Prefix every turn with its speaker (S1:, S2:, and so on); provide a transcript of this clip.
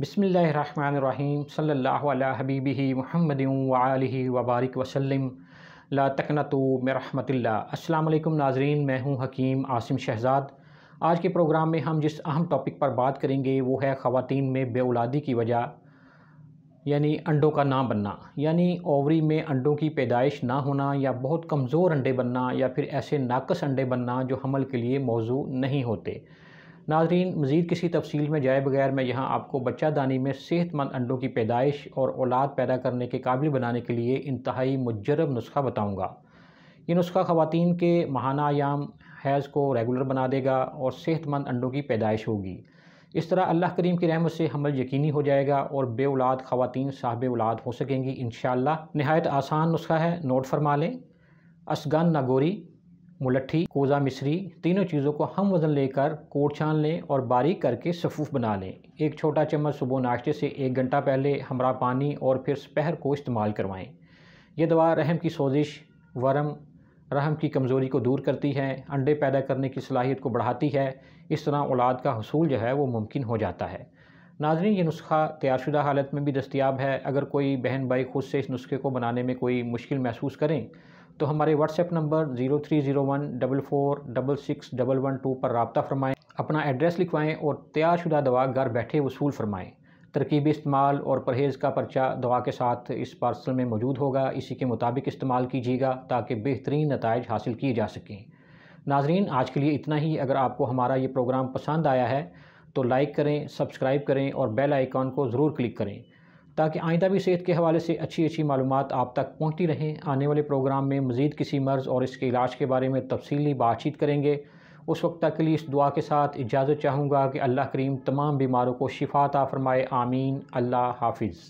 S1: बिसमीम सल्ला हबीबी महमद वबारक वसलम ला तकनतो मरहमतल्ला अस्सलाम नाजरीन मैं हूँ हकीम आसिम शहजाद आज के प्रोग्राम में हम जिस अहम टॉपिक पर बात करेंगे वो है ख़वान में बेउलादी की वजह यानी अंडों का ना बनना यानी ओवरी में अंडों की पैदाइश ना होना या बहुत कमज़ोर अंडे बनना या फिर ऐसे नाकस अंडे बनना जो हमल के लिए मौजू नहीं होते नाजरीन मज़ीद किसी तफसील में जाए बगैर मैं यहाँ आपको बच्चा दानी में सेहतमंद अंडों की पैदाइश और औलाद पैदा करने के काबिल बनाने के लिए इंतहाई मुजरब नुस्खा बताऊँगा ये नुस्खा ख़वान के महाना आयाम हैज़ को रेगुलर बना देगा और सेहतमंद अंडों की पैदाइश होगी इस तरह अल्लाह करीम की रहमत से हमल यकीनी हो जाएगा और बे औलाद खातन साहब औलाद हो सकेंगी इन नहायत आसान नुस्खा है नोट फरमा लें असगन नागोरी मुलट्ठी कोज़ा मिश्री तीनों चीज़ों को हम वज़न लेकर कोट छान लें और बारीक करके सफ़ूफ बना लें एक छोटा चम्मच सुबह नाश्ते से एक घंटा पहले हमरा पानी और फिर सपहर को इस्तेमाल करवाएं यह दवा रहम की सोजिश वरम रहम की कमज़ोरी को दूर करती है अंडे पैदा करने की सलाहियत को बढ़ाती है इस तरह औलाद का हसूल जो है वो मुमकिन हो जाता है नाजरीन ये नुस्खा तैयारशुदा हालत में भी दस्तियाब है अगर कोई बहन भाई ख़ुद से इस नुस्खे को बनाने में कोई मुश्किल महसूस करें तो हमारे WhatsApp number zero three zero one double four double six double one two पर रबता फ़रमाएँ अपना एड्रेस लिखवाएँ और तैयारशुदा दवा घर बैठे वसूल फ़रमाएँ तरकीब इस्तेमाल और परहेज़ का पर्चा दवा के साथ इस पार्सल में मौजूद होगा इसी के मुताबिक इस्तेमाल कीजिएगा ताकि बेहतरीन नतज हासिल किए जा सकें नाजरीन आज के लिए इतना ही अगर आपको हमारा ये प्रोग्राम पसंद आया है तो लाइक करें सब्सक्राइब करें और बेल आइकॉन को ज़रूर क्लिक करें ताकि आइंदा भी सेहत के हवाले से अच्छी अच्छी मालूम आप तक पहुँचती रहें आने वाले प्रोग्राम में मज़ीद किसी मर्ज़ और इसके इलाज के बारे में तफसली बातचीत करेंगे उस वक्त तक के लिए इस दुआ के साथ इजाज़त चाहूँगा कि अल्लाह करीम तमाम बीमारों को शिफात फरमाए आमीन अल्लाह हाफिज़